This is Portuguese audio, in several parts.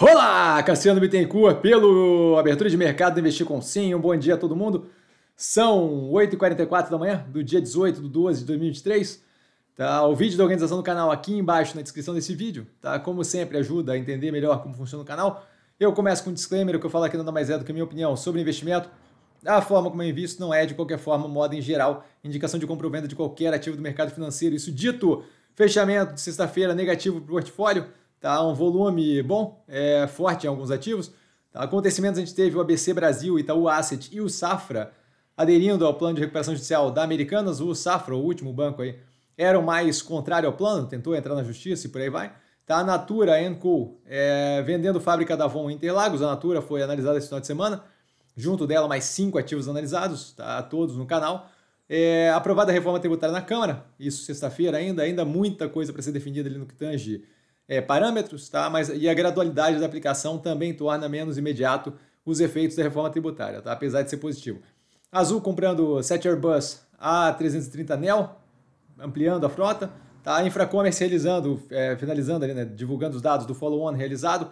Olá, Cassiano Bittencourt, pelo Abertura de Mercado do Investir com Sim. Um bom dia a todo mundo. São 8h44 da manhã do dia 18 de 12 de 2023. Tá, o vídeo da organização do canal aqui embaixo na descrição desse vídeo. Tá? Como sempre, ajuda a entender melhor como funciona o canal. Eu começo com um disclaimer, o que eu falo aqui nada mais é do que a minha opinião sobre investimento. A forma como eu invisto não é, de qualquer forma, moda em geral, indicação de compra ou venda de qualquer ativo do mercado financeiro. Isso dito, fechamento de sexta-feira negativo para o portfólio tá? um volume bom, é, forte em alguns ativos. Tá? Acontecimentos a gente teve o ABC Brasil, Itaú Asset e o Safra aderindo ao plano de recuperação judicial da Americanas. O Safra, o último banco aí, era o mais contrário ao plano, tentou entrar na justiça e por aí vai. Tá? A Natura, a Enco, é, vendendo fábrica da Avon Interlagos. A Natura foi analisada esse final de semana. Junto dela, mais cinco ativos analisados, tá? todos no canal. É, aprovada a reforma tributária na Câmara, isso sexta-feira ainda, ainda muita coisa para ser definida ali no que tange é, parâmetros, tá? Mas e a gradualidade da aplicação também torna menos imediato os efeitos da reforma tributária, tá? Apesar de ser positivo. Azul comprando 7 Airbus A330 Neo, ampliando a frota, tá? Infracom comercializando, é, finalizando ali, né? divulgando os dados do follow-on realizado,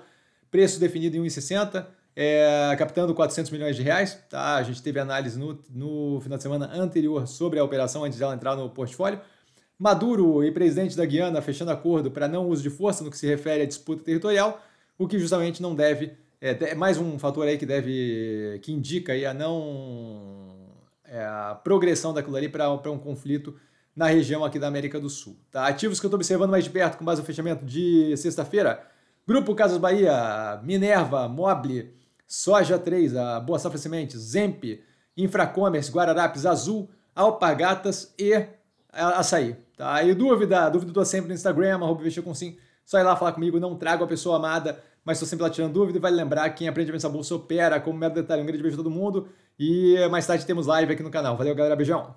preço definido em 1,60. É, captando 400 milhões de reais, tá? A gente teve análise no, no final de semana anterior sobre a operação antes dela entrar no portfólio. Maduro e presidente da Guiana fechando acordo para não uso de força no que se refere à disputa territorial, o que justamente não deve é mais um fator aí que deve que indica aí a não é, a progressão daquilo ali para um conflito na região aqui da América do Sul. Tá? Ativos que eu estou observando mais de perto com base no fechamento de sexta-feira: Grupo Casas Bahia, Minerva, Mobile, Soja 3, a Boa Safra Sementes, Zemp, Infracommerce, Guararapes, Azul, Alpagatas e é, açaí. Tá? E dúvida, dúvida estou sempre no Instagram, arroba investir com sim. Só ir lá falar comigo, não trago a pessoa amada, mas estou sempre lá tirando dúvida. E vale lembrar, quem aprende a pensar bolsa opera, como mero detalhe. Um grande beijo a todo mundo e eh, mais tarde temos live aqui no canal. Valeu, galera. Beijão.